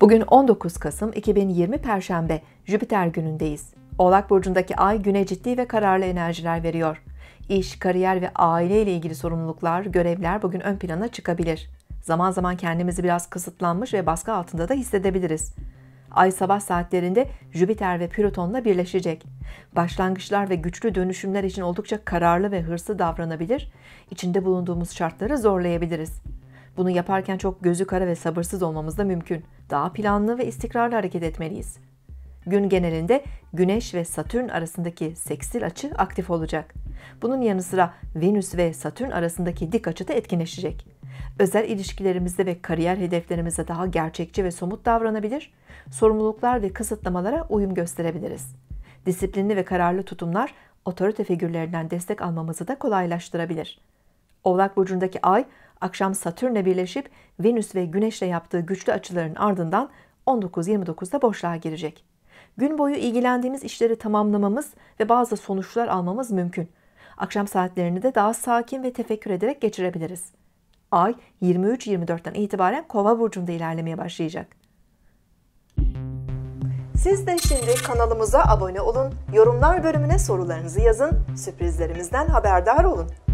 Bugün 19 Kasım 2020 Perşembe Jüpiter günündeyiz. Oğlak burcundaki ay güne ciddi ve kararlı enerjiler veriyor. İş, kariyer ve aile ile ilgili sorumluluklar, görevler bugün ön plana çıkabilir. Zaman zaman kendimizi biraz kısıtlanmış ve baskı altında da hissedebiliriz. Ay sabah saatlerinde Jüpiter ve Plüton'la birleşecek. Başlangıçlar ve güçlü dönüşümler için oldukça kararlı ve hırslı davranabilir, içinde bulunduğumuz şartları zorlayabiliriz. Bunu yaparken çok gözü kara ve sabırsız olmamız da mümkün. Daha planlı ve istikrarlı hareket etmeliyiz. Gün genelinde Güneş ve Satürn arasındaki seksil açı aktif olacak. Bunun yanı sıra Venüs ve Satürn arasındaki dik açı da etkinleşecek. Özel ilişkilerimizde ve kariyer hedeflerimizde daha gerçekçi ve somut davranabilir, sorumluluklar ve kısıtlamalara uyum gösterebiliriz. Disiplinli ve kararlı tutumlar otorite figürlerinden destek almamızı da kolaylaştırabilir. Oğlak burcundaki ay akşam Satürn'le birleşip Venüs ve Güneş'le yaptığı güçlü açıların ardından 19-29'da boşluğa girecek. Gün boyu ilgilendiğimiz işleri tamamlamamız ve bazı sonuçlar almamız mümkün. Akşam saatlerini de daha sakin ve tefekkür ederek geçirebiliriz. Ay 23-24'ten itibaren Kova burcunda ilerlemeye başlayacak. Siz de şimdi kanalımıza abone olun, yorumlar bölümüne sorularınızı yazın, sürprizlerimizden haberdar olun.